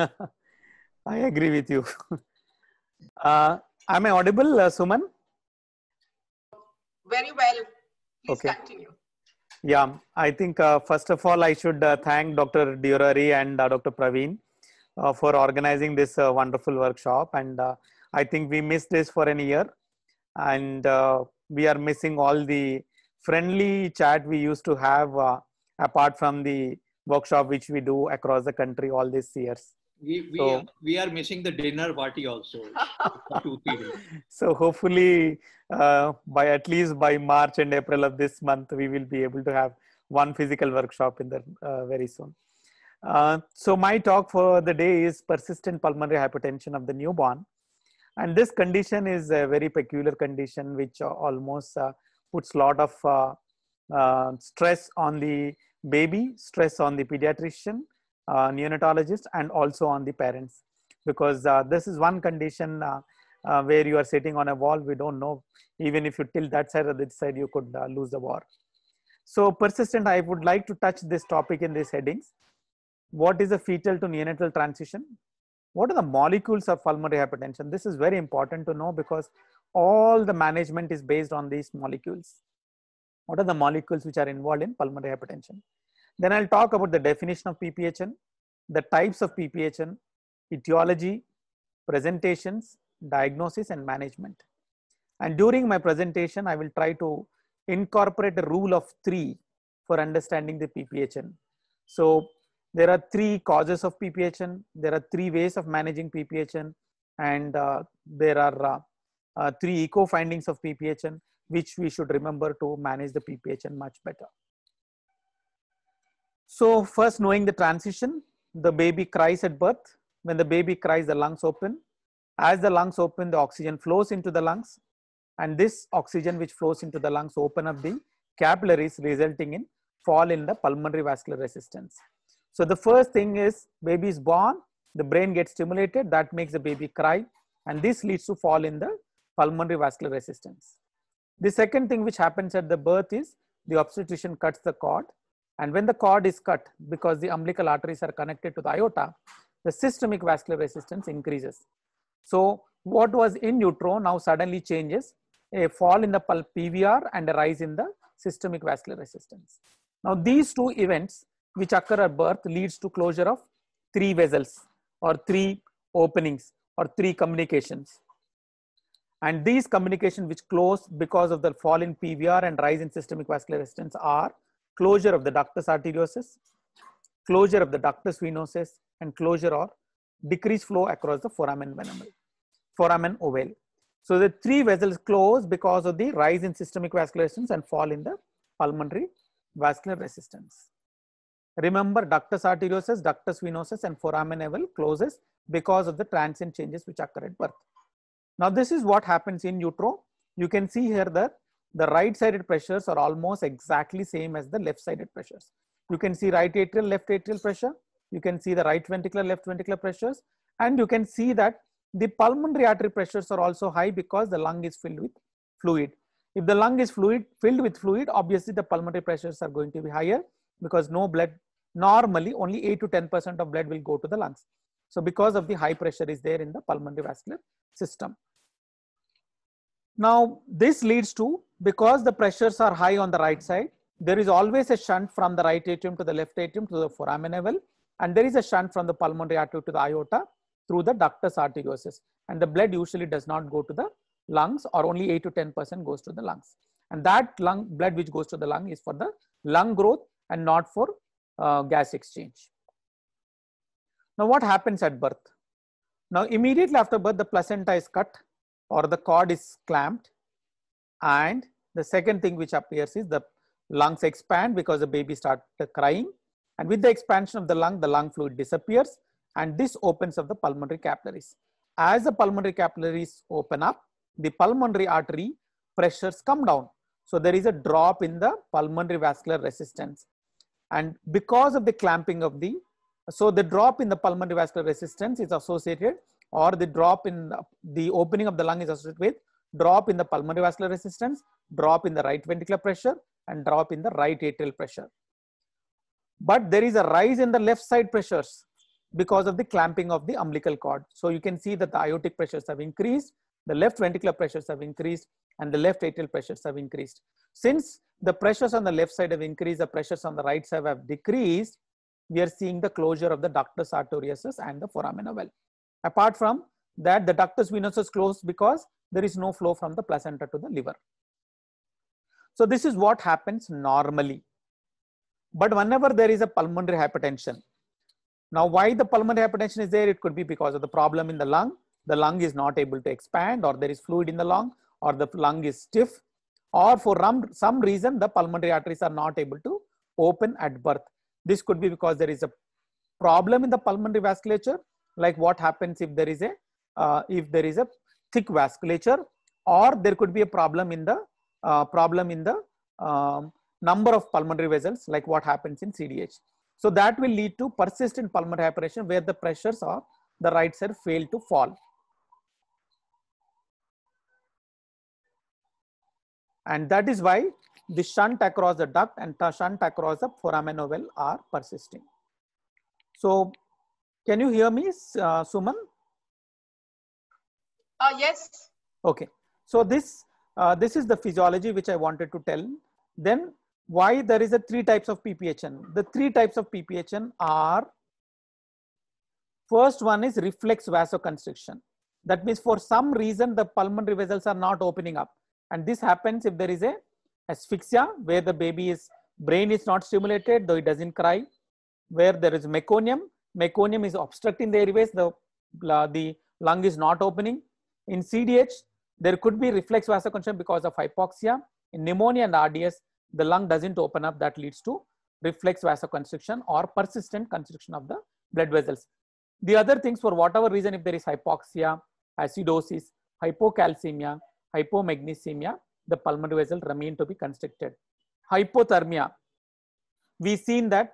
I agree with you. uh, am I audible, uh, Suman? Very well. Please okay. continue. Yeah, I think uh, first of all, I should uh, thank Dr. Diorari and uh, Dr. Praveen uh, for organizing this uh, wonderful workshop. And uh, I think we missed this for an year. And we are missing all the friendly chat we used to have apart from the workshop which we do across the country all these years we we, so, we are missing the dinner party also so hopefully uh, by at least by march and april of this month we will be able to have one physical workshop in the uh, very soon uh, so my talk for the day is persistent pulmonary hypertension of the newborn and this condition is a very peculiar condition which almost uh, puts a lot of uh, uh, stress on the baby stress on the pediatrician uh, neonatologist and also on the parents because uh, this is one condition uh, where you are sitting on a wall we don't know even if you tilt that side or this side you could lose the war so persistent i would like to touch this topic in these headings what is the fetal to neonatal transition what are the molecules of pulmonary hypertension this is very important to know because all the management is based on these molecules what are the molecules which are involved in pulmonary hypertension then I'll talk about the definition of PPHN, the types of PPHN, etiology, presentations, diagnosis, and management. And during my presentation, I will try to incorporate a rule of three for understanding the PPHN. So there are three causes of PPHN, there are three ways of managing PPHN, and uh, there are uh, uh, three eco findings of PPHN, which we should remember to manage the PPHN much better. So first knowing the transition, the baby cries at birth. When the baby cries, the lungs open. As the lungs open, the oxygen flows into the lungs. And this oxygen which flows into the lungs open up the capillaries resulting in fall in the pulmonary vascular resistance. So the first thing is baby is born, the brain gets stimulated, that makes the baby cry. And this leads to fall in the pulmonary vascular resistance. The second thing which happens at the birth is the obstetrician cuts the cord and when the cord is cut, because the umbilical arteries are connected to the aorta, the systemic vascular resistance increases. So what was in utero now suddenly changes, a fall in the pulp PVR and a rise in the systemic vascular resistance. Now these two events which occur at birth leads to closure of three vessels or three openings or three communications. And these communications which close because of the fall in PVR and rise in systemic vascular resistance are closure of the ductus arteriosus, closure of the ductus venosus, and closure or decreased flow across the foramen venamen, foramen ovale. So the three vessels close because of the rise in systemic vasculations and fall in the pulmonary vascular resistance. Remember ductus arteriosus, ductus venosus and foramen ovale closes because of the transient changes which occur at birth. Now this is what happens in utero. You can see here that the right-sided pressures are almost exactly same as the left-sided pressures. You can see right atrial, left atrial pressure. You can see the right ventricular, left ventricular pressures. And you can see that the pulmonary artery pressures are also high because the lung is filled with fluid. If the lung is fluid, filled with fluid, obviously the pulmonary pressures are going to be higher because no blood, normally only 8 to 10% of blood will go to the lungs. So because of the high pressure is there in the pulmonary vascular system. Now, this leads to, because the pressures are high on the right side, there is always a shunt from the right atrium to the left atrium to the foramen level, and there is a shunt from the pulmonary artery to the aorta through the ductus arteriosus. And the blood usually does not go to the lungs or only 8 to 10% goes to the lungs. And that lung blood which goes to the lung is for the lung growth and not for uh, gas exchange. Now what happens at birth? Now immediately after birth the placenta is cut or the cord is clamped. And the second thing which appears is the lungs expand because the baby starts crying. And with the expansion of the lung, the lung fluid disappears and this opens up the pulmonary capillaries. As the pulmonary capillaries open up, the pulmonary artery pressures come down. So there is a drop in the pulmonary vascular resistance. And because of the clamping of the, so the drop in the pulmonary vascular resistance is associated or the drop in the opening of the lung is associated with drop in the pulmonary vascular resistance, drop in the right ventricular pressure, and drop in the right atrial pressure. But there is a rise in the left side pressures because of the clamping of the umbilical cord. So you can see that the aortic pressures have increased, the left ventricular pressures have increased, and the left atrial pressures have increased. Since the pressures on the left side have increased, the pressures on the right side have decreased, we are seeing the closure of the ductus arteriosus and the foramen well. Apart from that, the ductus venosus closed because there is no flow from the placenta to the liver. So this is what happens normally. But whenever there is a pulmonary hypertension, now why the pulmonary hypertension is there? It could be because of the problem in the lung. The lung is not able to expand or there is fluid in the lung or the lung is stiff or for some reason the pulmonary arteries are not able to open at birth. This could be because there is a problem in the pulmonary vasculature like what happens if there is a uh, if there is a thick vasculature or there could be a problem in the uh, problem in the um, number of pulmonary vessels like what happens in CDH. So that will lead to persistent pulmonary hypertension where the pressures of the right side fail to fall. And that is why the shunt across the duct and shunt across the foramen oval are persisting. So can you hear me, uh, Suman? Uh, yes. Okay. So this, uh, this is the physiology which I wanted to tell. Then why there is a three types of PPHN. The three types of PPHN are, first one is reflex vasoconstriction. That means for some reason the pulmonary vessels are not opening up. And this happens if there is a asphyxia where the baby is brain is not stimulated though it doesn't cry where there is meconium meconium is obstructing the airways, the, the lung is not opening. In CDH, there could be reflex vasoconstriction because of hypoxia. In pneumonia and RDS, the lung doesn't open up. That leads to reflex vasoconstriction or persistent constriction of the blood vessels. The other things, for whatever reason, if there is hypoxia, acidosis, hypocalcemia, hypomagnesemia, the pulmonary vessel remain to be constricted. Hypothermia. We've seen that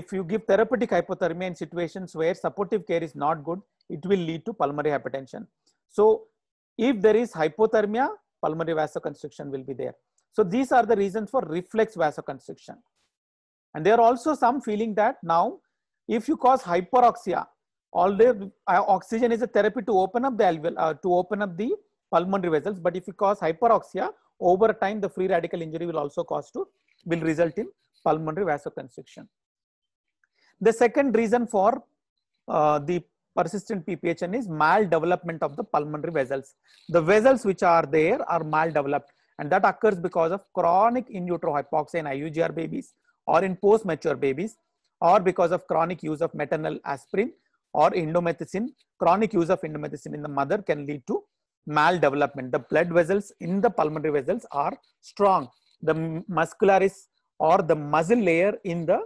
if you give therapeutic hypothermia in situations where supportive care is not good, it will lead to pulmonary hypertension. So if there is hypothermia, pulmonary vasoconstriction will be there. So these are the reasons for reflex vasoconstriction. And there are also some feeling that now, if you cause hyperoxia, all the uh, oxygen is a therapy to open up the alveol, uh, to open up the pulmonary vessels. But if you cause hyperoxia, over time the free radical injury will also cause to will result in pulmonary vasoconstriction. The second reason for uh, the persistent PPHN is maldevelopment of the pulmonary vessels. The vessels which are there are maldeveloped and that occurs because of chronic in utero hypoxia in IUGR babies or in post-mature babies or because of chronic use of maternal aspirin or indomethacin. Chronic use of indomethacin in the mother can lead to maldevelopment. The blood vessels in the pulmonary vessels are strong. The muscularis or the muscle layer in the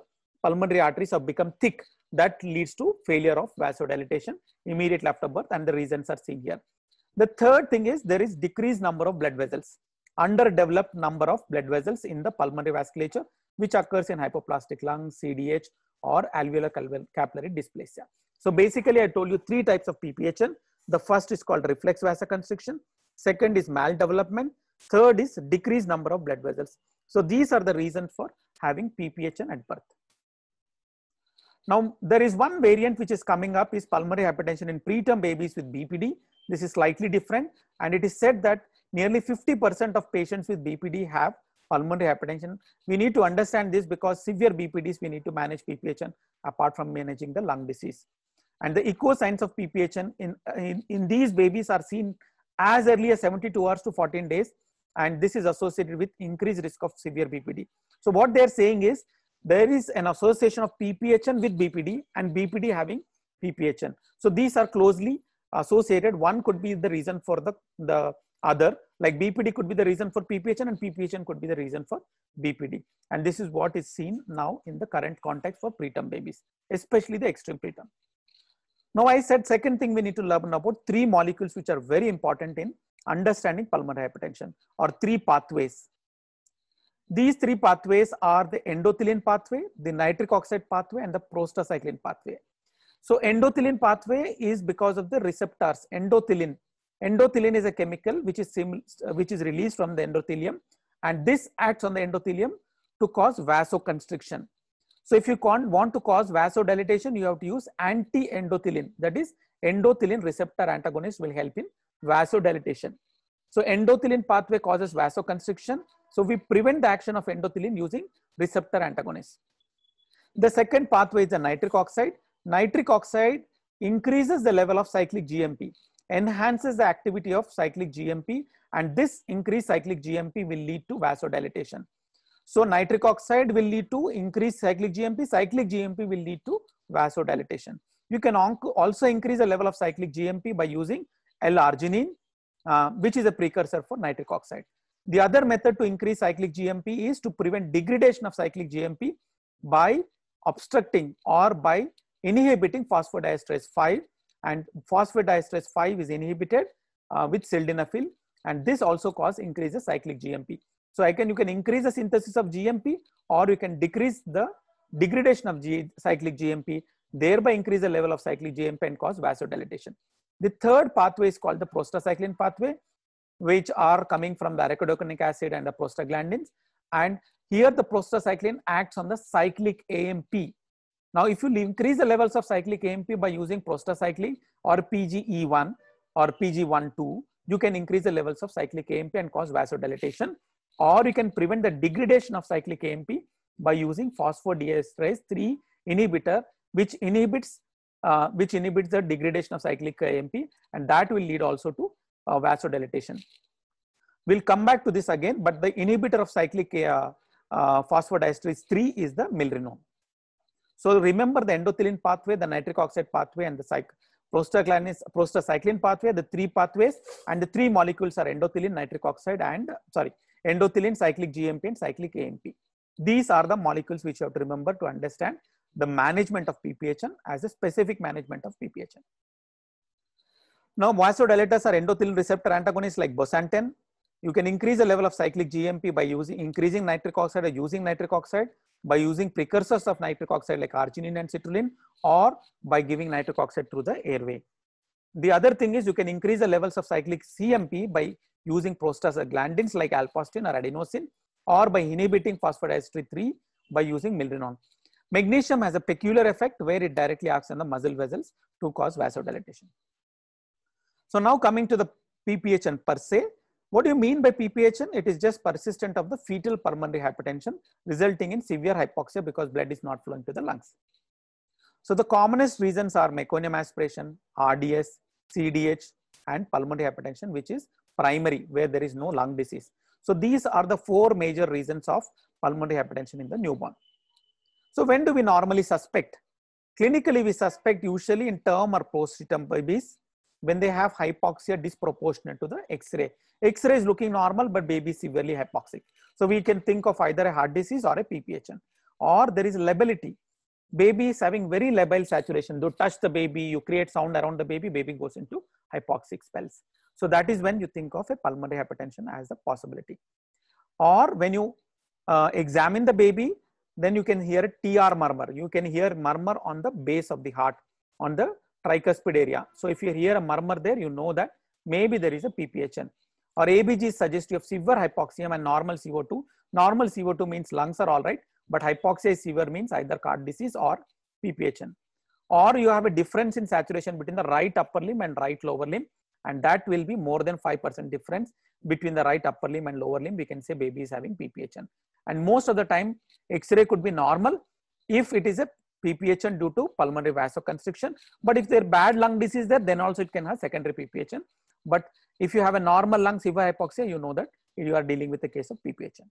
pulmonary arteries have become thick. That leads to failure of vasodilatation immediately after birth and the reasons are seen here. The third thing is there is decreased number of blood vessels, underdeveloped number of blood vessels in the pulmonary vasculature, which occurs in hypoplastic lung, CDH or alveolar capillary dysplasia. So basically I told you three types of PPHN. The first is called reflex vasoconstriction. Second is maldevelopment. Third is decreased number of blood vessels. So these are the reasons for having PPHN at birth. Now, there is one variant which is coming up is pulmonary hypertension in preterm babies with BPD. This is slightly different and it is said that nearly 50% of patients with BPD have pulmonary hypertension. We need to understand this because severe BPDs, we need to manage PPHN apart from managing the lung disease. And the echo signs of PPHN in, in, in these babies are seen as early as 72 hours to 14 days. And this is associated with increased risk of severe BPD. So what they're saying is there is an association of PPHN with BPD and BPD having PPHN. So these are closely associated. One could be the reason for the, the other, like BPD could be the reason for PPHN and PPHN could be the reason for BPD. And this is what is seen now in the current context for preterm babies, especially the extreme preterm. Now I said second thing we need to learn about three molecules which are very important in understanding pulmonary hypertension or three pathways these three pathways are the endothelin pathway, the nitric oxide pathway, and the prostacyclin pathway. So endothelin pathway is because of the receptors, endothelin. Endothelin is a chemical which is, which is released from the endothelium and this acts on the endothelium to cause vasoconstriction. So if you want to cause vasodilatation, you have to use anti-endothelin. That is, endothelin receptor antagonist will help in vasodilatation. So endothelin pathway causes vasoconstriction so we prevent the action of endothelin using receptor antagonists. The second pathway is the nitric oxide. Nitric oxide increases the level of cyclic GMP, enhances the activity of cyclic GMP, and this increased cyclic GMP will lead to vasodilatation. So nitric oxide will lead to increased cyclic GMP, cyclic GMP will lead to vasodilatation. You can also increase the level of cyclic GMP by using L-arginine, uh, which is a precursor for nitric oxide. The other method to increase cyclic GMP is to prevent degradation of cyclic GMP by obstructing or by inhibiting phosphodiesterase 5 and phosphodiesterase 5 is inhibited uh, with sildenafil and this also cause increases cyclic GMP. So I can, you can increase the synthesis of GMP or you can decrease the degradation of G, cyclic GMP, thereby increase the level of cyclic GMP and cause vasodilatation. The third pathway is called the prostacyclin pathway which are coming from the baracodoconic acid and the prostaglandins. And here the prostacycline acts on the cyclic AMP. Now, if you increase the levels of cyclic AMP by using prostacycline or PGE1 or PG12, you can increase the levels of cyclic AMP and cause vasodilatation. Or you can prevent the degradation of cyclic AMP by using phosphodiesterase 3 inhibitor, which inhibits uh, which inhibits the degradation of cyclic AMP and that will lead also to uh, vasodilatation. We'll come back to this again, but the inhibitor of cyclic uh, uh, phosphodiesterase 3 is the milrinone. So remember the endothelin pathway, the nitric oxide pathway, and the prostaglandin prostaglandins, prostacyclin pathway, the three pathways, and the three molecules are endothelin, nitric oxide, and sorry, endothelin, cyclic GMP, and cyclic AMP. These are the molecules which you have to remember to understand the management of PPHN as a specific management of PPHN. Now, vasodilators are endothelin receptor antagonists like bosentan. You can increase the level of cyclic GMP by using increasing nitric oxide or using nitric oxide by using precursors of nitric oxide like arginine and citrulline or by giving nitric oxide through the airway. The other thing is you can increase the levels of cyclic CMP by using prostaglandins like alpastin or adenosine or by inhibiting phosphodiesterase 3 by using milrinone. Magnesium has a peculiar effect where it directly acts on the muscle vessels to cause vasodilation. So now coming to the PPHN per se, what do you mean by PPHN? It is just persistent of the fetal pulmonary hypertension resulting in severe hypoxia because blood is not flowing to the lungs. So the commonest reasons are meconium aspiration, RDS, CDH and pulmonary hypertension which is primary where there is no lung disease. So these are the four major reasons of pulmonary hypertension in the newborn. So when do we normally suspect? Clinically, we suspect usually in term or postpartum babies when they have hypoxia disproportionate to the X-ray. X-ray is looking normal, but baby is severely hypoxic. So we can think of either a heart disease or a PPHN. Or there is lability. Baby is having very labile saturation. You touch the baby, you create sound around the baby, baby goes into hypoxic spells. So that is when you think of a pulmonary hypertension as a possibility. Or when you uh, examine the baby, then you can hear a TR murmur. You can hear murmur on the base of the heart, on the tricuspid area. So if you hear a murmur there, you know that maybe there is a PPHN. Or ABG suggests you have severe hypoxemia and normal CO2. Normal CO2 means lungs are all right, but hypoxia is severe means either heart disease or PPHN. Or you have a difference in saturation between the right upper limb and right lower limb, and that will be more than 5% difference between the right upper limb and lower limb. We can say baby is having PPHN. And most of the time, X-ray could be normal if it is a PPHN due to pulmonary vasoconstriction. But if there bad lung disease there, then also it can have secondary PPHN. But if you have a normal lung severe hypoxia, you know that you are dealing with a case of PPHN.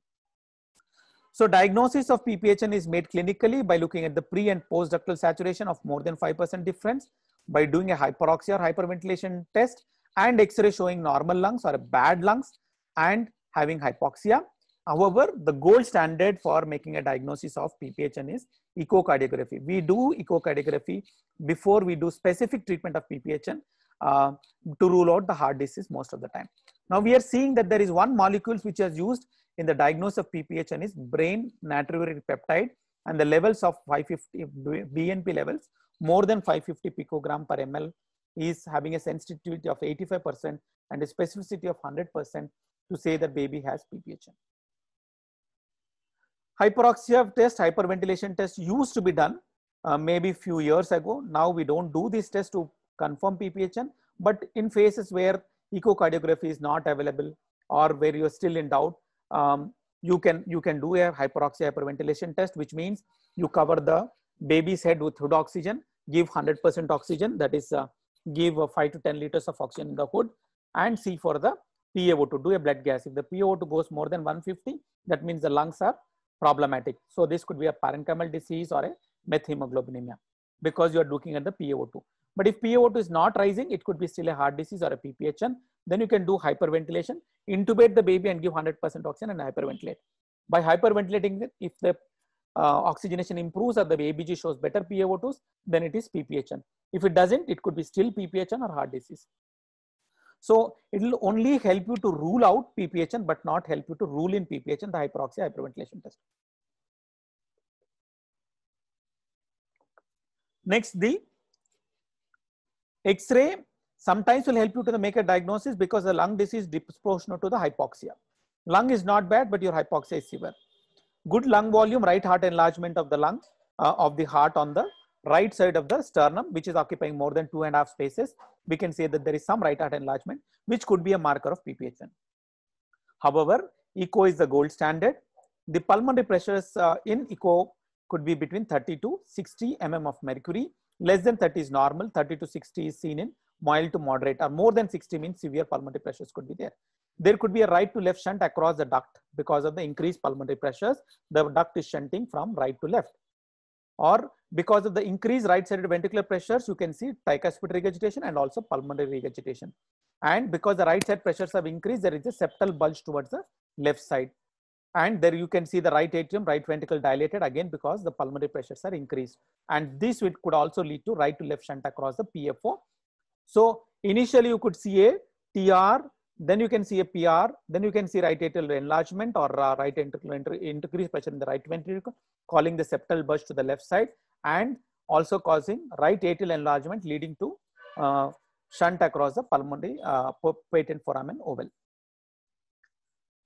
So diagnosis of PPHN is made clinically by looking at the pre and post ductal saturation of more than 5% difference by doing a hyperoxia or hyperventilation test and x-ray showing normal lungs or bad lungs and having hypoxia However, the gold standard for making a diagnosis of PPHN is echocardiography. We do echocardiography before we do specific treatment of PPHN uh, to rule out the heart disease most of the time. Now we are seeing that there is one molecule which is used in the diagnosis of PPHN is brain natriuretic peptide and the levels of 550 BNP levels more than 550 picogram per ml is having a sensitivity of 85% and a specificity of 100% to say the baby has PPHN. Hyperoxia test, hyperventilation test used to be done uh, maybe few years ago. Now we don't do this test to confirm PPHN, but in phases where echocardiography is not available or where you're still in doubt, um, you can you can do a hyperoxia hyperventilation test, which means you cover the baby's head with hood oxygen, give 100% oxygen, that is uh, give uh, 5 to 10 liters of oxygen in the hood and see for the PaO2, do a blood gas. If the PaO2 goes more than 150, that means the lungs are problematic. So this could be a parenchymal disease or a methemoglobinemia because you are looking at the PaO2. But if PaO2 is not rising, it could be still a heart disease or a PPHN. Then you can do hyperventilation, intubate the baby and give 100% oxygen and hyperventilate. By hyperventilating, if the uh, oxygenation improves or the ABG shows better PaO2s, then it is PPHN. If it doesn't, it could be still PPHN or heart disease. So it will only help you to rule out PPHN, but not help you to rule in PPHN, the hyperoxia hyperventilation test. Next, the X-ray sometimes will help you to make a diagnosis because the lung disease is disproportional to the hypoxia. Lung is not bad, but your hypoxia is severe. Good lung volume, right heart enlargement of the lung, uh, of the heart on the right side of the sternum, which is occupying more than two and a half spaces, we can say that there is some right heart enlargement, which could be a marker of PPHN. However, echo is the gold standard. The pulmonary pressures uh, in echo could be between 30 to 60 mm of mercury. Less than 30 is normal, 30 to 60 is seen in mild to moderate, or more than 60 means severe pulmonary pressures could be there. There could be a right to left shunt across the duct because of the increased pulmonary pressures. The duct is shunting from right to left. Or because of the increased right-sided ventricular pressures, you can see tricuspid regurgitation and also pulmonary regurgitation. And because the right side pressures have increased, there is a septal bulge towards the left side. And there you can see the right atrium, right ventricle dilated again because the pulmonary pressures are increased. And this could also lead to right to left shunt across the PFO. So initially you could see a TR, then you can see a PR, then you can see right atrial enlargement or uh, right ventricular increased pressure in the right ventricle, calling the septal bulge to the left side and also causing right atrial enlargement leading to uh, shunt across the pulmonary uh, patent foramen oval.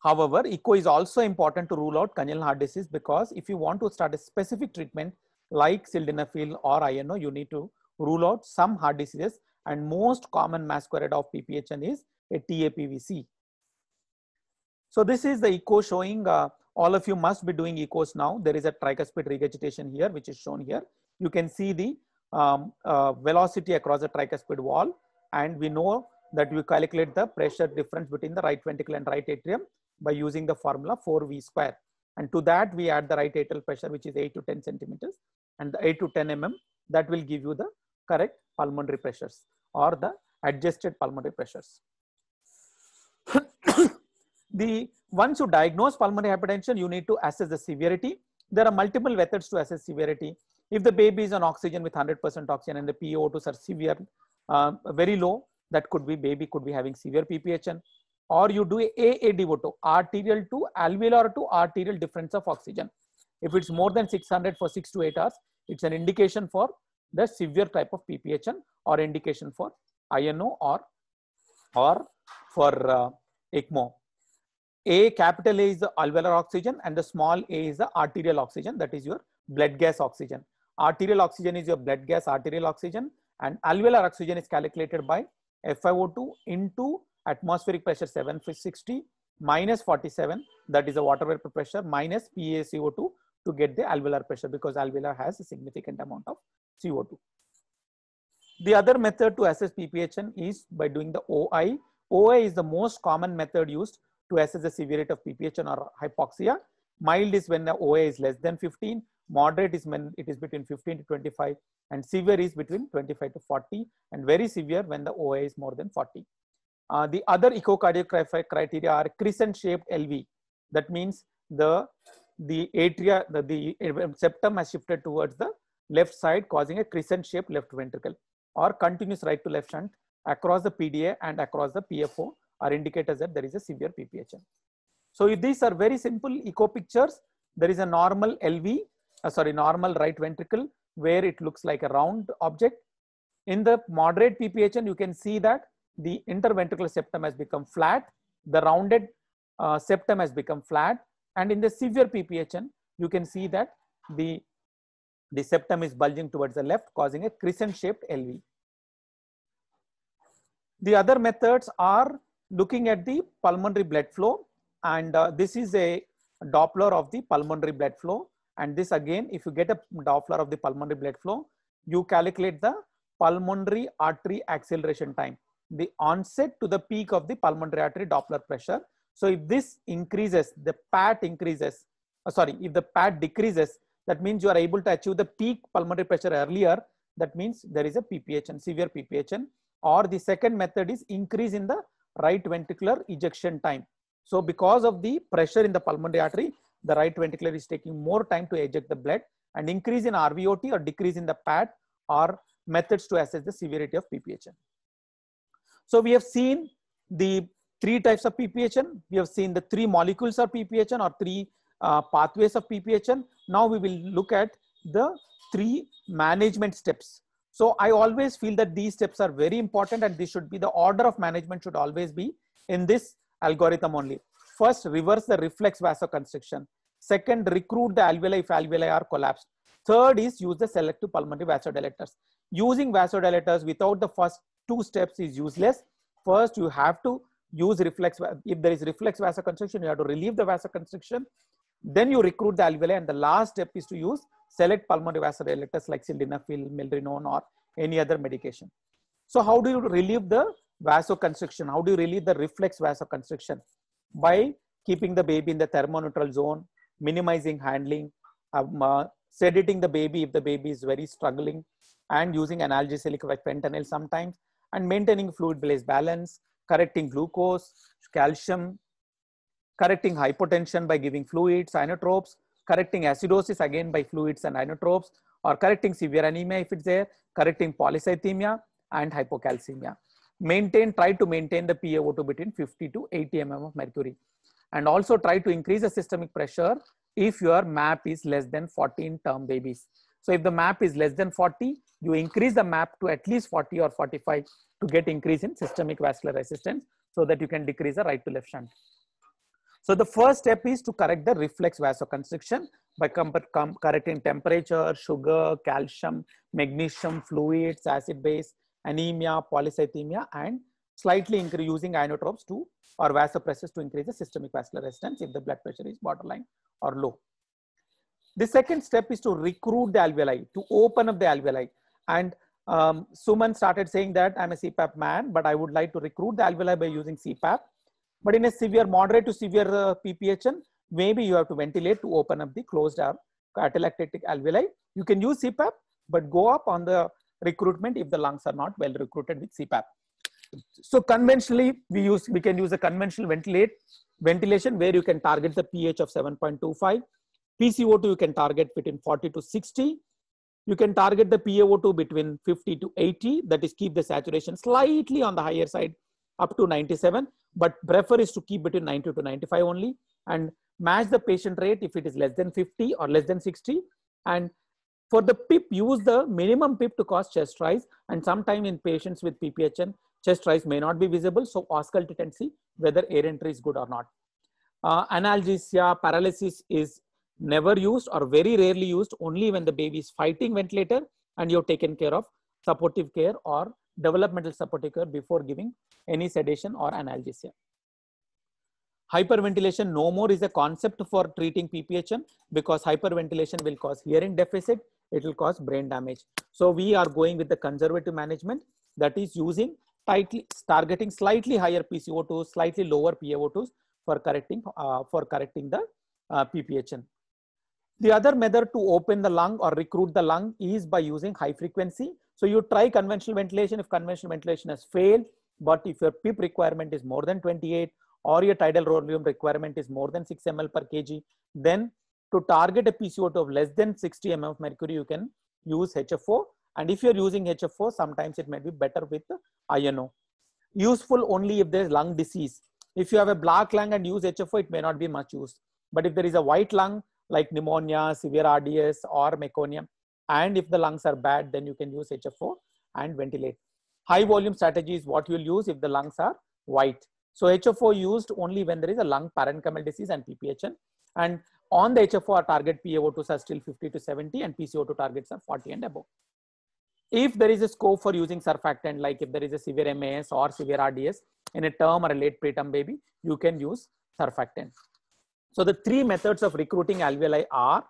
However, echo is also important to rule out congenital heart disease because if you want to start a specific treatment like sildenafil or INO, you need to rule out some heart diseases and most common masquerade of PPHN is a TAPVC. So this is the echo showing uh, all of you must be doing ECOS now. There is a tricuspid regurgitation here, which is shown here. You can see the um, uh, velocity across the tricuspid wall. And we know that we calculate the pressure difference between the right ventricle and right atrium by using the formula 4V square. And to that, we add the right atrial pressure, which is 8 to 10 centimeters and the 8 to 10 mm. That will give you the correct pulmonary pressures or the adjusted pulmonary pressures. the once you diagnose pulmonary hypertension, you need to assess the severity. There are multiple methods to assess severity. If the baby is on oxygen with 100% oxygen and the PO2s are severe, uh, very low, that could be baby could be having severe PPHN. Or you do a AADO2, arterial to alveolar to arterial difference of oxygen. If it's more than 600 for 6 to 8 hours, it's an indication for the severe type of PPHN or indication for INO or, or for uh, ECMO a capital A is the alveolar oxygen and the small a is the arterial oxygen that is your blood gas oxygen. Arterial oxygen is your blood gas arterial oxygen and alveolar oxygen is calculated by FiO2 into atmospheric pressure 760 minus 47 that is the water vapor pressure minus PaCO2 to get the alveolar pressure because alveolar has a significant amount of CO2. The other method to assess PPHN is by doing the OI. OI is the most common method used to assess the severity of PPH or hypoxia. Mild is when the OA is less than 15, moderate is when it is between 15 to 25, and severe is between 25 to 40, and very severe when the OA is more than 40. Uh, the other echocardiographic criteria are crescent-shaped LV. That means the, the atria, the, the uh, septum has shifted towards the left side causing a crescent-shaped left ventricle or continuous right to left shunt across the PDA and across the PFO are indicators that there is a severe PPHN. So these are very simple echo pictures. There is a normal LV, uh, sorry, normal right ventricle where it looks like a round object. In the moderate PPHN, you can see that the interventricular septum has become flat, the rounded uh, septum has become flat, and in the severe PPHN, you can see that the, the septum is bulging towards the left, causing a crescent-shaped LV. The other methods are looking at the pulmonary blood flow and uh, this is a Doppler of the pulmonary blood flow. And this again, if you get a Doppler of the pulmonary blood flow, you calculate the pulmonary artery acceleration time, the onset to the peak of the pulmonary artery Doppler pressure. So if this increases, the PAT increases, uh, sorry, if the PAT decreases, that means you are able to achieve the peak pulmonary pressure earlier. That means there is a PPHN, severe PPHN. Or the second method is increase in the right ventricular ejection time. So because of the pressure in the pulmonary artery, the right ventricular is taking more time to eject the blood and increase in RVOT or decrease in the PAT are methods to assess the severity of PPHN. So we have seen the three types of PPHN. We have seen the three molecules of PPHN or three uh, pathways of PPHN. Now we will look at the three management steps so I always feel that these steps are very important and this should be the order of management should always be in this algorithm only. First, reverse the reflex vasoconstriction. Second, recruit the alveoli if alveoli are collapsed. Third is use the selective pulmonary vasodilators. Using vasodilators without the first two steps is useless. First, you have to use reflex. If there is reflex vasoconstriction, you have to relieve the vasoconstriction. Then you recruit the alveoli and the last step is to use select pulmonary vasodilators like sildenafil, milrinone, or any other medication. So how do you relieve the vasoconstriction? How do you relieve the reflex vasoconstriction? By keeping the baby in the thermoneutral zone, minimizing handling, um, uh, sedating the baby if the baby is very struggling, and using analgesic like fentanyl sometimes, and maintaining fluid-based balance, correcting glucose, calcium, correcting hypotension by giving fluids, inotropes, correcting acidosis again by fluids and inotropes, or correcting severe anemia if it's there, correcting polycythemia and hypocalcemia. Maintain, try to maintain the PaO2 between 50 to 80 mm of mercury. And also try to increase the systemic pressure if your MAP is less than 14 term babies. So if the MAP is less than 40, you increase the MAP to at least 40 or 45 to get increase in systemic vascular resistance so that you can decrease the right to left shunt. So the first step is to correct the reflex vasoconstriction by correcting temperature, sugar, calcium, magnesium, fluids, acid base, anemia, polycythemia, and slightly using inotropes to or vasopressors to increase the systemic vascular resistance if the blood pressure is borderline or low. The second step is to recruit the alveoli, to open up the alveoli. And um, Suman started saying that I'm a CPAP man, but I would like to recruit the alveoli by using CPAP. But in a severe, moderate to severe uh, PPHN, maybe you have to ventilate to open up the closed arm atelectatic alveoli. You can use CPAP, but go up on the recruitment if the lungs are not well recruited with CPAP. So conventionally, we use we can use a conventional ventilate ventilation where you can target the pH of 7.25. PCO2 you can target between 40 to 60. You can target the PaO2 between 50 to 80. That is keep the saturation slightly on the higher side up to 97, but prefer is to keep between 90 to 95 only and match the patient rate if it is less than 50 or less than 60. And for the PIP, use the minimum PIP to cause chest rise. And sometime in patients with PPHN, chest rise may not be visible. So auscultate and see whether air entry is good or not. Uh, analgesia, paralysis is never used or very rarely used only when the baby is fighting ventilator and you've taken care of supportive care or developmental support before giving any sedation or analgesia. Hyperventilation no more is a concept for treating PPHN because hyperventilation will cause hearing deficit, it will cause brain damage. So we are going with the conservative management that is using tightly, targeting slightly higher PCO2, slightly lower PaO2s for correcting, uh, for correcting the uh, PPHN. The other method to open the lung or recruit the lung is by using high frequency so you try conventional ventilation if conventional ventilation has failed, but if your PIP requirement is more than 28 or your tidal volume requirement is more than 6 ml per kg, then to target a PCO2 of less than 60 mm of mercury, you can use HFO. And if you're using HFO, sometimes it may be better with INO. Useful only if there's lung disease. If you have a black lung and use HFO, it may not be much use. But if there is a white lung, like pneumonia, severe RDS, or meconium, and if the lungs are bad, then you can use HFO and ventilate. High volume strategy is what you'll use if the lungs are white. So HFO used only when there is a lung parenchymal disease and PPHN. And on the HFO, our target PaO2s are still 50 to 70 and PCO2 targets are 40 and above. If there is a scope for using surfactant, like if there is a severe MAS or severe RDS in a term or a late preterm baby, you can use surfactant. So the three methods of recruiting alveoli are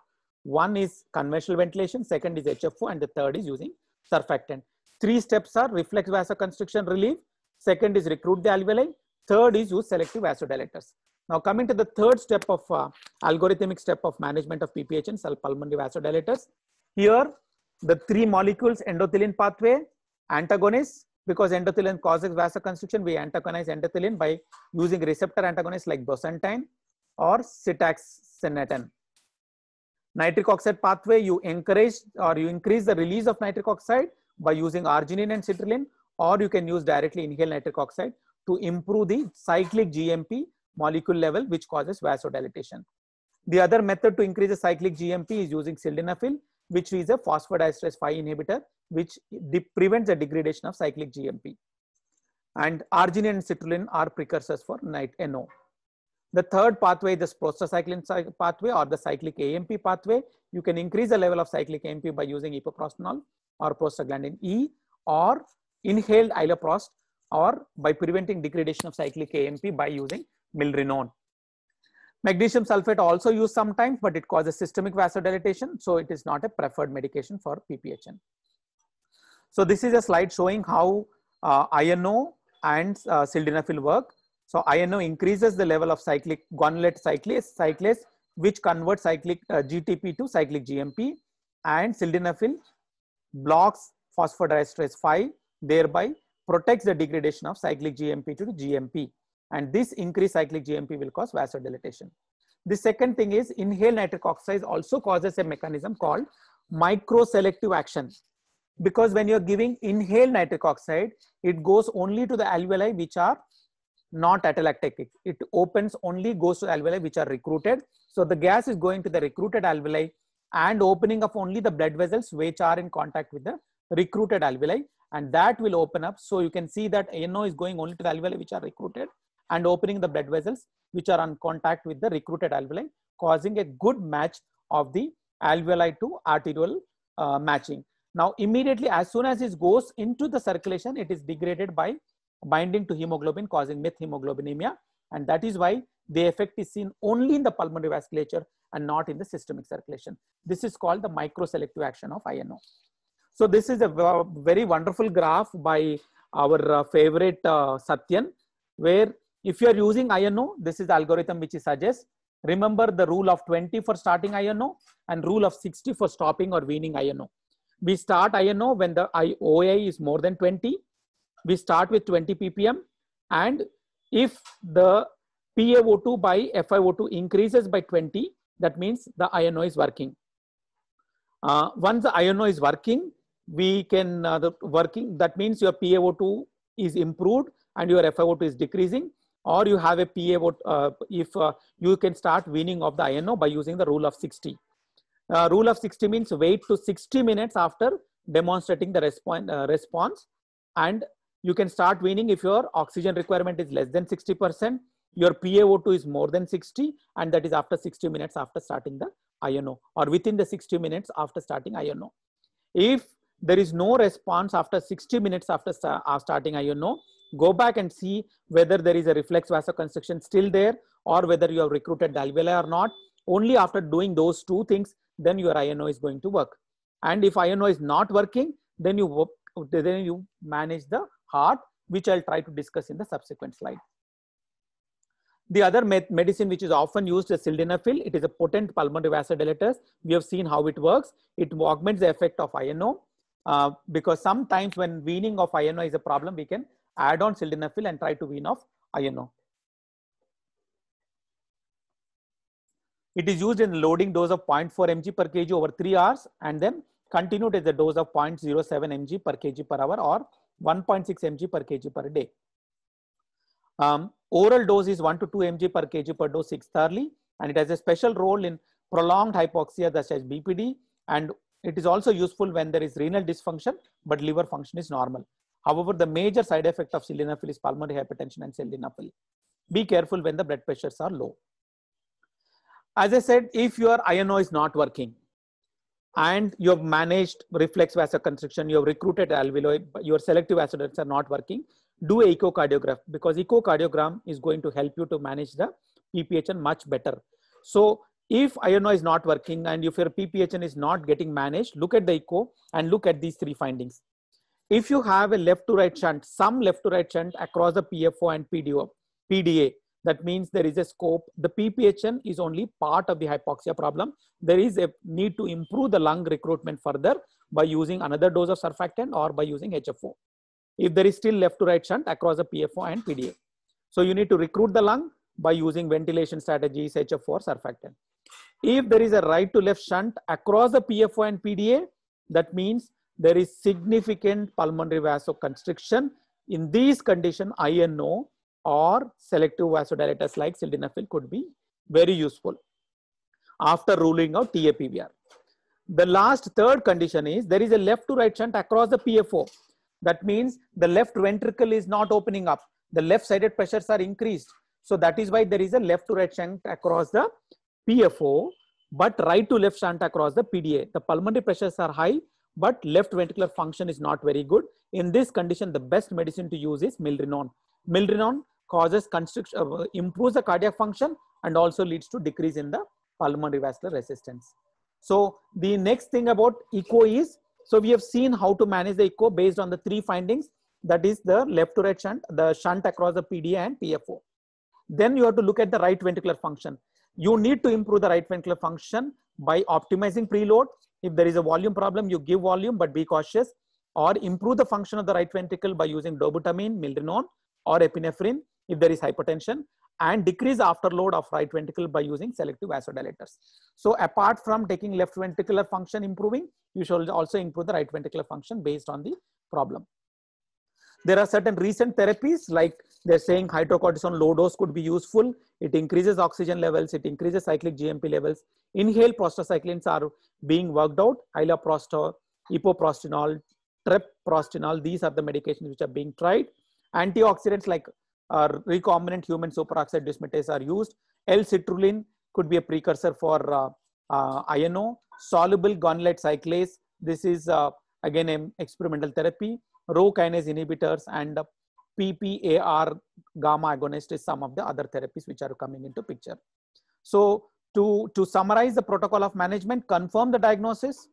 one is conventional ventilation, second is HFO, and the third is using surfactant. Three steps are reflex vasoconstriction relief, second is recruit the alveoli, third is use selective vasodilators. Now coming to the third step of uh, algorithmic step of management of PPH and pulmonary vasodilators. Here, the three molecules endothelin pathway, antagonists, because endothelin causes vasoconstriction, we antagonize endothelin by using receptor antagonists like bosentan or citaxinatan nitric oxide pathway, you encourage or you increase the release of nitric oxide by using arginine and citrulline, or you can use directly inhale nitric oxide to improve the cyclic GMP molecule level, which causes vasodilatation. The other method to increase the cyclic GMP is using sildenafil, which is a phosphodiesterase 5 inhibitor, which prevents the degradation of cyclic GMP. And arginine and citrulline are precursors for NO. The third pathway, this prostacyclin pathway or the cyclic AMP pathway, you can increase the level of cyclic AMP by using epoprostenol or prostaglandin E or inhaled iloprost or by preventing degradation of cyclic AMP by using milrinone. Magnesium sulfate also used sometimes, but it causes systemic vasodilatation, so it is not a preferred medication for PPHN. So this is a slide showing how uh, INO and uh, sildenafil work. So INO increases the level of cyclic guanylate cyclase, cyclase which converts cyclic uh, GTP to cyclic GMP and sildenafil blocks phosphodiesterase 5 thereby protects the degradation of cyclic GMP to GMP and this increased cyclic GMP will cause vasodilatation. The second thing is inhaled nitric oxide also causes a mechanism called microselective action because when you're giving inhaled nitric oxide, it goes only to the alveoli which are not atelectic. It, opens only goes to alveoli which are recruited. So the gas is going to the recruited alveoli and opening of only the blood vessels which are in contact with the recruited alveoli and that will open up. So you can see that NO is going only to the alveoli which are recruited and opening the blood vessels which are on contact with the recruited alveoli causing a good match of the alveoli to arterial uh, matching. Now immediately as soon as it goes into the circulation it is degraded by binding to hemoglobin causing methemoglobinemia and that is why the effect is seen only in the pulmonary vasculature and not in the systemic circulation. This is called the microselective action of INO. So this is a very wonderful graph by our uh, favorite uh, Satyan, where if you are using INO, this is the algorithm which he suggests. Remember the rule of 20 for starting INO and rule of 60 for stopping or weaning INO. We start INO when the O A I is more than 20 we start with 20 ppm and if the PaO2 by FiO2 increases by 20, that means the INO is working. Uh, once the INO is working, we can uh, the working that means your PaO2 is improved and your FiO2 is decreasing, or you have a PaO uh, if uh, you can start weaning of the INO by using the rule of 60. Uh, rule of 60 means wait to 60 minutes after demonstrating the response uh, response and you can start weaning if your oxygen requirement is less than 60%, your PaO2 is more than 60, and that is after 60 minutes after starting the INO or within the 60 minutes after starting INO. If there is no response after 60 minutes after uh, starting INO, go back and see whether there is a reflex vasoconstriction still there or whether you have recruited alveoli or not. Only after doing those two things, then your INO is going to work. And if INO is not working, then you, then you manage the heart, which I'll try to discuss in the subsequent slide. The other med medicine which is often used is sildenafil. It is a potent pulmonary vasodilator. We have seen how it works. It augments the effect of INO uh, because sometimes when weaning of INO is a problem, we can add on sildenafil and try to wean off INO. It is used in loading dose of 0.4 mg per kg over 3 hours and then continued as a dose of 0.07 mg per kg per hour or 1.6 mg per kg per day. Um, oral dose is 1 to 2 mg per kg per dose sixth daily, and it has a special role in prolonged hypoxia, such as BPD, and it is also useful when there is renal dysfunction, but liver function is normal. However, the major side effect of sildenafil is pulmonary hypertension and sildenafil. Be careful when the blood pressures are low. As I said, if your INO is not working, and you have managed reflex vasoconstriction, you have recruited alveoli, your selective vasodilatates are not working, do a echocardiogram because echocardiogram is going to help you to manage the PPHN much better. So if INO is not working and if your PPHN is not getting managed, look at the echo and look at these three findings. If you have a left to right shunt, some left to right shunt across the PFO and PDO, PDA, that means there is a scope. The PPHN is only part of the hypoxia problem. There is a need to improve the lung recruitment further by using another dose of surfactant or by using HFO. If there is still left to right shunt across the PFO and PDA. So you need to recruit the lung by using ventilation strategies, HFO or surfactant. If there is a right to left shunt across the PFO and PDA, that means there is significant pulmonary vasoconstriction. In these condition, I know or selective vasodilators like sildenafil could be very useful after ruling out TAPVR. The last third condition is there is a left to right shunt across the PFO. That means the left ventricle is not opening up. The left sided pressures are increased. So that is why there is a left to right shunt across the PFO, but right to left shunt across the PDA. The pulmonary pressures are high, but left ventricular function is not very good. In this condition, the best medicine to use is milrinone. Milrinone causes constriction, uh, improves the cardiac function and also leads to decrease in the pulmonary vascular resistance. So the next thing about echo is, so we have seen how to manage the echo based on the three findings, that is the left to right shunt, the shunt across the PDA and PFO. Then you have to look at the right ventricular function. You need to improve the right ventricular function by optimizing preload. If there is a volume problem, you give volume, but be cautious or improve the function of the right ventricle by using dobutamine, mildrinone or epinephrine if there is hypertension and decrease afterload of right ventricle by using selective vasodilators. So apart from taking left ventricular function improving, you should also improve the right ventricular function based on the problem. There are certain recent therapies like they're saying hydrocortisone low dose could be useful. It increases oxygen levels. It increases cyclic GMP levels. Inhaled prostacyclines are being worked out. Iloprostol, epoprostenol, treprostinol. These are the medications which are being tried. Antioxidants like or recombinant human superoxide dismutase are used. L-citrulline could be a precursor for uh, uh, INO. Soluble gonadal cyclase, this is uh, again an experimental therapy. Rho kinase inhibitors and PPAR gamma agonist is some of the other therapies which are coming into picture. So to, to summarize the protocol of management, confirm the diagnosis,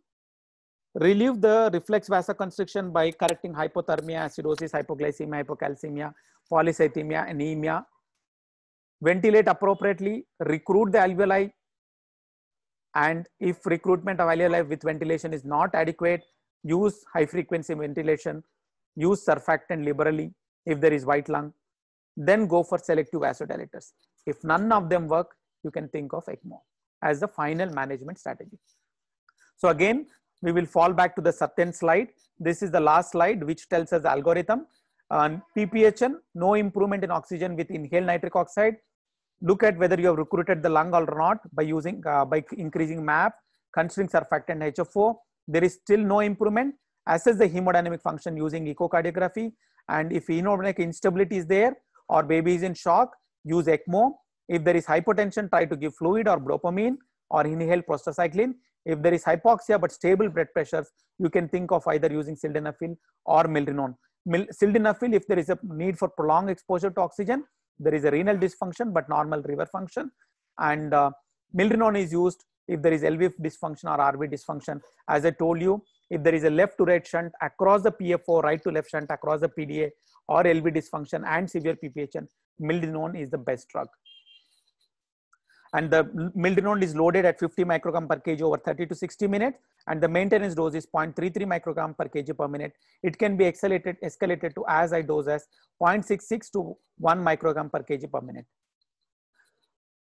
relieve the reflex vasoconstriction by correcting hypothermia, acidosis, hypoglycemia, hypocalcemia, polycythemia, anemia. Ventilate appropriately, recruit the alveoli. And if recruitment of alveoli with ventilation is not adequate, use high frequency ventilation, use surfactant liberally if there is white lung. Then go for selective vasodilators. If none of them work, you can think of ECMO as the final management strategy. So again, we will fall back to the second slide. This is the last slide which tells us algorithm on PPHN, no improvement in oxygen with inhaled nitric oxide. Look at whether you have recruited the lung or not by using uh, by increasing MAP, considering surfactant HFO. There is still no improvement. Assess the hemodynamic function using echocardiography. And if hemodynamic instability is there or baby is in shock, use ECMO. If there is hypotension, try to give fluid or dopamine or inhale prostacyclin. If there is hypoxia but stable blood pressures, you can think of either using sildenafil or milrinone. Sildenafil, if there is a need for prolonged exposure to oxygen, there is a renal dysfunction but normal liver function. And uh, milrinone is used if there is LVF dysfunction or RV dysfunction. As I told you, if there is a left to right shunt across the PFO, right to left shunt across the PDA or LV dysfunction and severe PPHN, milrinone is the best drug and the mildenone is loaded at 50 microgram per kg over 30 to 60 minutes and the maintenance dose is 0.33 microgram per kg per minute it can be escalated escalated to as high dose as 0.66 to 1 microgram per kg per minute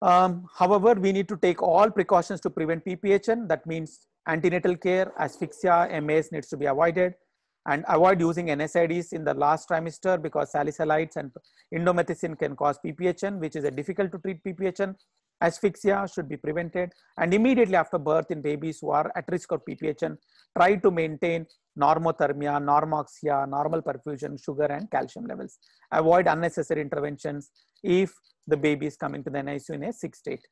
um, however we need to take all precautions to prevent pphn that means antenatal care asphyxia mas needs to be avoided and avoid using NSAIDs in the last trimester because salicylates and indomethacin can cause PPHN, which is a difficult to treat PPHN. Asphyxia should be prevented. And immediately after birth in babies who are at risk of PPHN, try to maintain normothermia, normoxia, normal perfusion, sugar and calcium levels. Avoid unnecessary interventions if the baby is coming to the NICU in a sick state.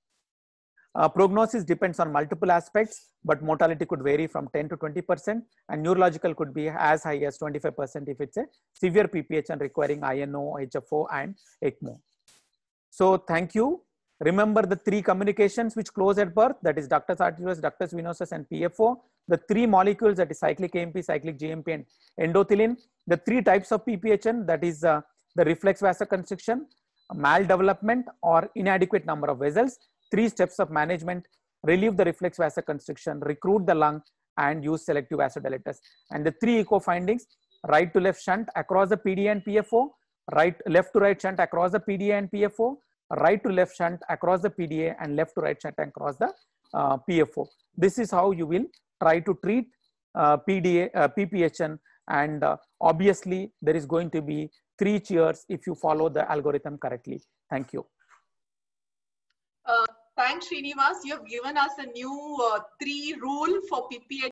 Uh, prognosis depends on multiple aspects, but mortality could vary from 10 to 20%, and neurological could be as high as 25% if it's a severe PPH and requiring INO, HFO, and ECMO. So, thank you. Remember the three communications which close at birth, that is ductus arteriosus, ductus venosus, and PFO. The three molecules, that is cyclic AMP, cyclic GMP, and endothelin. The three types of PPHN, that is uh, the reflex vasoconstriction, maldevelopment, or inadequate number of vessels. Three steps of management, relieve the reflex vasoconstriction, recruit the lung, and use selective vasodilators. And the three echo findings, right to left shunt across the PDA and PFO, right left to right shunt across the PDA and PFO, right to left shunt across the PDA and left to right shunt across the uh, PFO. This is how you will try to treat uh, PDA, uh, PPHN and uh, obviously there is going to be three cheers if you follow the algorithm correctly. Thank you. Uh, thanks Srinivas, you have given us a new uh, three rule for PPHN.